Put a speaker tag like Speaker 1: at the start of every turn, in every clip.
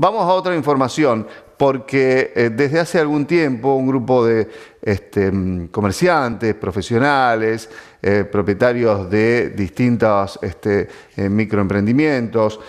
Speaker 1: Vamos a otra información, porque eh, desde hace algún tiempo un grupo de este, mm, comerciantes, profesionales, eh, propietarios de distintos este, eh, microemprendimientos,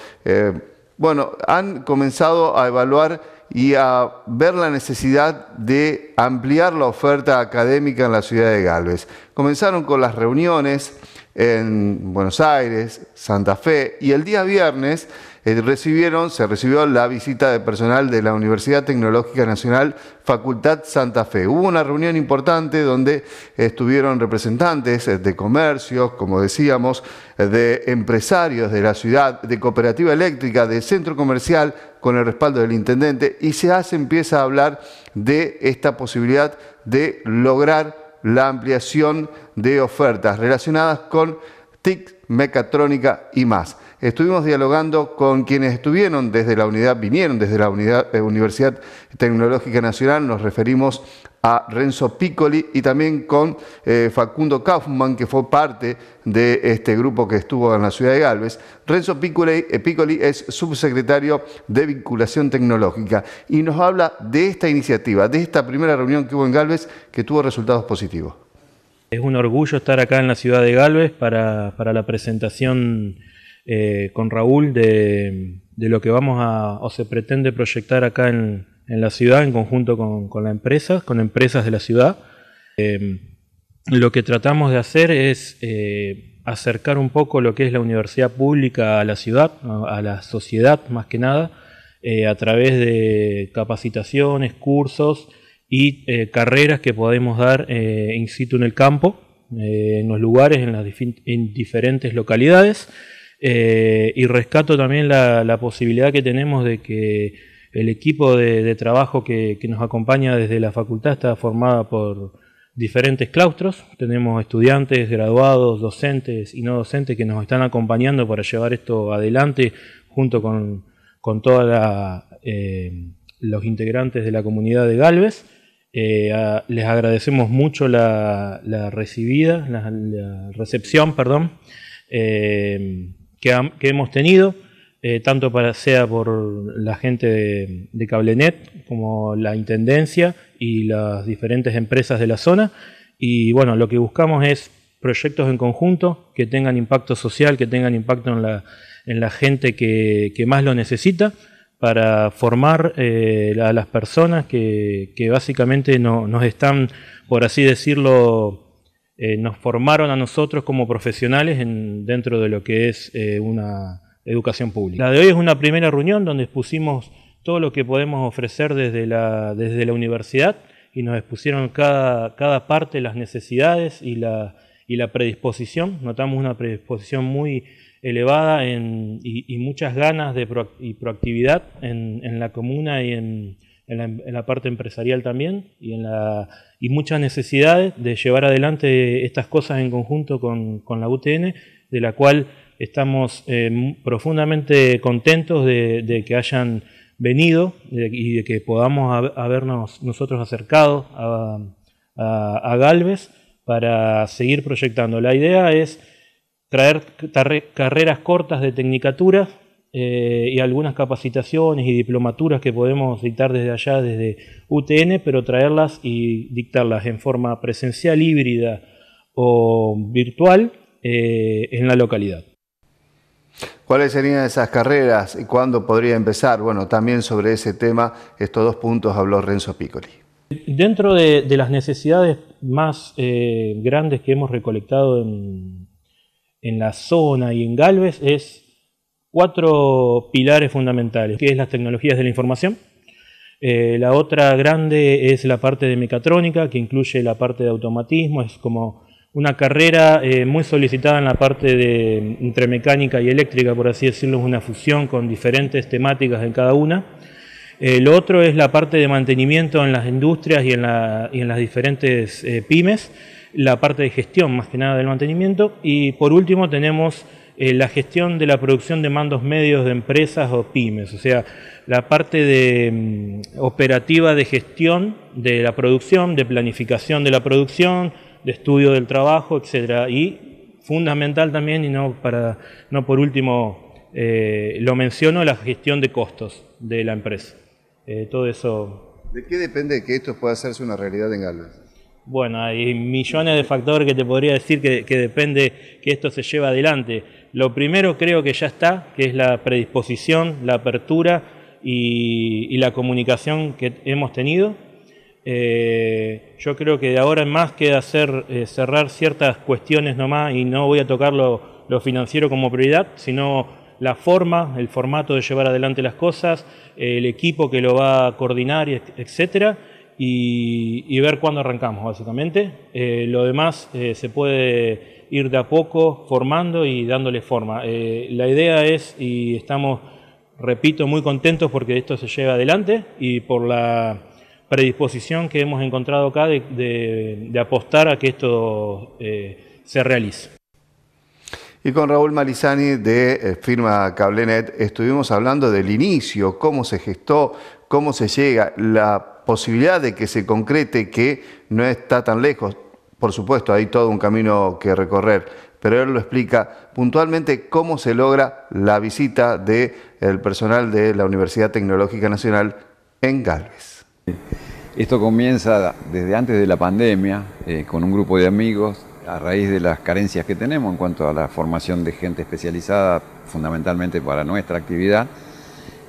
Speaker 1: bueno, han comenzado a evaluar y a ver la necesidad de ampliar la oferta académica en la ciudad de Galvez. Comenzaron con las reuniones en Buenos Aires, Santa Fe, y el día viernes eh, recibieron, se recibió la visita de personal de la Universidad Tecnológica Nacional Facultad Santa Fe. Hubo una reunión importante donde estuvieron representantes eh, de comercios, como decíamos, eh, de empresarios de la ciudad, de cooperativa eléctrica, de centro comercial, con el respaldo del intendente, y se hace, empieza a hablar de esta posibilidad de lograr la ampliación de ofertas relacionadas con TIC, mecatrónica y más estuvimos dialogando con quienes estuvieron desde la unidad, vinieron desde la eh, Universidad Tecnológica Nacional, nos referimos a Renzo Piccoli y también con eh, Facundo Kaufman, que fue parte de este grupo que estuvo en la ciudad de Galvez. Renzo eh, Piccoli, es subsecretario de Vinculación Tecnológica y nos habla de esta iniciativa, de esta primera reunión que hubo en Galvez que tuvo resultados positivos.
Speaker 2: Es un orgullo estar acá en la ciudad de Galvez para, para la presentación eh, con Raúl de, lo que vamos a, o se pretende proyectar acá en, la ciudad en conjunto con, las la con empresas de la ciudad. Eh, lo que tratamos de hacer es eh, acercar un poco lo que es la universidad pública a la ciudad, a la sociedad más que nada, a través de capacitaciones, cursos y carreras que podemos dar in situ en el campo, en los lugares, en, las en diferentes localidades. Eh, y rescato también la, posibilidad que tenemos de que el equipo de, trabajo que, nos acompaña desde la facultad está formada por diferentes claustros. Tenemos estudiantes, graduados, docentes y no docentes que nos están acompañando para llevar esto adelante junto con, con todos eh, los integrantes de la comunidad de Galvez. Eh, les agradecemos mucho la, recibida, la, recepción, perdón que, hemos tenido, eh, tanto para, sea por la gente de, Cablenet como la Intendencia y las diferentes empresas de la zona. Y bueno, lo que buscamos es proyectos en conjunto que tengan impacto social, que tengan impacto en la, en la gente que, más lo necesita para formar eh, a las personas que, básicamente no, nos están, por así decirlo, eh, nos formaron a nosotros como profesionales en, dentro de lo que es eh, una educación pública. La de hoy es una primera reunión donde expusimos todo lo que podemos ofrecer desde la, desde la universidad y nos expusieron cada, cada parte las necesidades y la, y la predisposición. Notamos una predisposición muy elevada en, y, muchas ganas de y proactividad en, en la comuna y en en la, parte empresarial también y, en la, y muchas necesidades de llevar adelante estas cosas en conjunto con, la UTN, de la cual estamos eh, profundamente contentos de, que hayan venido eh, y de que podamos habernos nosotros acercado a, a, Galvez para seguir proyectando. La idea es traer carreras cortas de tecnicatura eh, y algunas capacitaciones y diplomaturas que podemos dictar desde allá, desde UTN, pero traerlas y dictarlas en forma presencial, híbrida o virtual eh, en la localidad.
Speaker 1: ¿Cuáles serían esas carreras y cuándo podría empezar? Bueno, también sobre ese tema, estos dos puntos habló Renzo Piccoli.
Speaker 2: Dentro de, las necesidades más eh, grandes que hemos recolectado en, en la zona y en Galvez es cuatro pilares fundamentales, que es las tecnologías de la información. Eh, la otra grande es la parte de mecatrónica, que incluye la parte de automatismo, es como una carrera eh, muy solicitada en la parte de mm, entre mecánica y eléctrica, por así decirlo, es una fusión con diferentes temáticas en cada una. el eh, lo otro es la parte de mantenimiento en las industrias y en, la, y en las diferentes pymes, la parte de gestión más que nada del mantenimiento y por último tenemos eh, la gestión de la producción de mandos medios de empresas o pymes, o sea, la parte de, mm, operativa de gestión de la producción, de planificación de la producción, de estudio del trabajo, etcétera. Y fundamental también, y no, para, no por último eh, lo menciono, la gestión de costos de la empresa. Eh, todo eso.
Speaker 1: ¿De qué depende que esto pueda hacerse una realidad en Galvez?
Speaker 2: Bueno, hay millones de factores que te podría decir que, depende que esto se lleve adelante. Lo primero creo que ya está, que es la predisposición, la apertura y, la comunicación que hemos tenido. Eh, yo creo que de ahora en más queda hacer, eh, cerrar ciertas cuestiones nomás y no voy a tocar lo, lo financiero como prioridad, sino la forma, el formato de llevar adelante las cosas, el equipo que lo va a coordinar, etcétera y, ver cuándo arrancamos, básicamente. Eh, lo demás eh, se puede ir de a poco formando y dándole forma. Eh, la idea es, y estamos, repito, muy contentos porque esto se lleva adelante y por la predisposición que hemos encontrado acá de, apostar a que esto se realice. Y con
Speaker 1: Raúl malizani de firma Cablenet estuvimos hablando del inicio, cómo se gestó, cómo se llega, la posibilidad de que se concrete, que no está tan lejos. Por supuesto, hay todo un camino que recorrer, pero él lo explica puntualmente cómo se logra la visita del personal de la Universidad Tecnológica
Speaker 3: Nacional en Gales. Esto comienza desde antes de la pandemia, eh, con un grupo de amigos, a raíz de las carencias que tenemos en cuanto a la formación de gente especializada, fundamentalmente para nuestra actividad.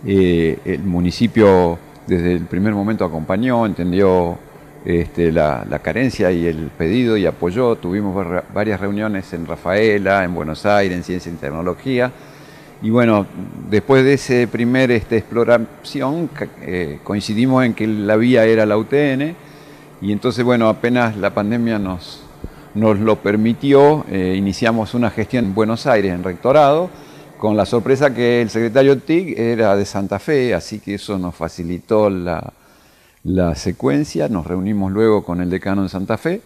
Speaker 3: Eh, el municipio desde el primer momento acompañó, entendió este, la, carencia y el pedido y apoyó. Tuvimos varias reuniones en Rafaela, en Buenos Aires, en Ciencia y Tecnología. Y bueno, después de ese primer este, exploración eh, coincidimos en que la vía era la UTN y entonces bueno, apenas la pandemia nos, lo permitió, eh, iniciamos una gestión en Buenos Aires, en Rectorado, con la sorpresa que el secretario TIC era de Santa Fe, así que eso nos facilitó la, secuencia. Nos reunimos luego con el decano de Santa Fe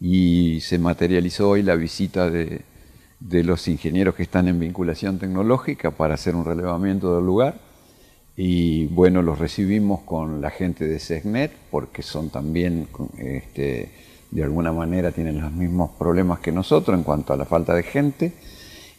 Speaker 3: y se materializó hoy la visita de, los ingenieros que están en vinculación tecnológica para hacer un relevamiento del lugar. Y bueno, los recibimos con la gente de SEGNET porque son también... Este, de alguna manera tienen los mismos problemas que nosotros en cuanto a la falta de gente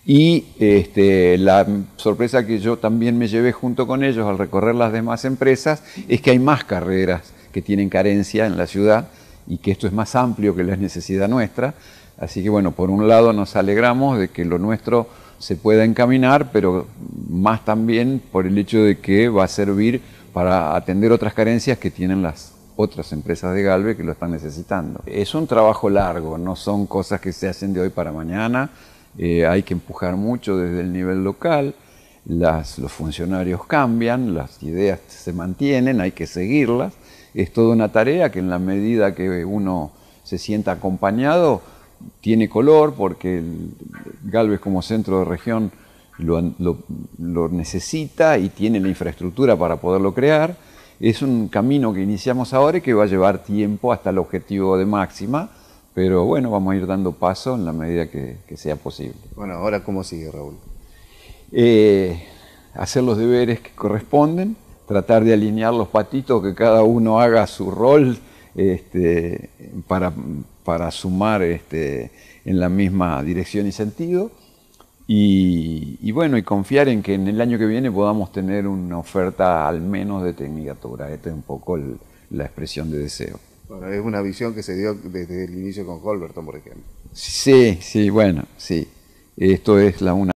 Speaker 3: y este, la sorpresa que yo también me llevé junto con ellos al recorrer las demás empresas es que hay más carreras que tienen carencia en la ciudad y que esto es más amplio que la necesidad nuestra. Así que bueno, por un lado nos alegramos de que lo nuestro se pueda encaminar, pero más también por el hecho de que va a servir para atender otras carencias que tienen las otras empresas de Galve que lo están necesitando. Es un trabajo largo, no son cosas que se hacen de hoy para mañana, eh, hay que empujar mucho desde el nivel local, los funcionarios cambian, las ideas se mantienen, hay que seguirlas. Es toda una tarea que en la medida que uno se sienta acompañado, tiene color porque Galvez como centro de región lo, lo, necesita y tiene la infraestructura para poderlo crear. Es un camino que iniciamos ahora y que va a llevar tiempo hasta el objetivo de máxima, pero bueno, vamos a ir dando paso en la medida que, sea posible. Bueno, ahora cómo sigue Raúl. Eh, hacer los deberes que corresponden, tratar de alinear los patitos, que cada uno haga su rol este, para, sumar este, en la misma dirección y sentido. Y, bueno, y confiar en que en el año que viene podamos tener una oferta al menos de Tecnicatura. Esta es un poco la expresión de deseo.
Speaker 1: Bueno, es una visión que se dio desde el inicio con Holberton, por ejemplo.
Speaker 3: Sí, sí, bueno, sí. Esto
Speaker 1: es
Speaker 2: la, una